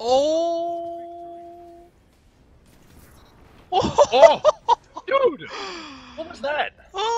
Oh! Oh! Dude! What was that? Oh!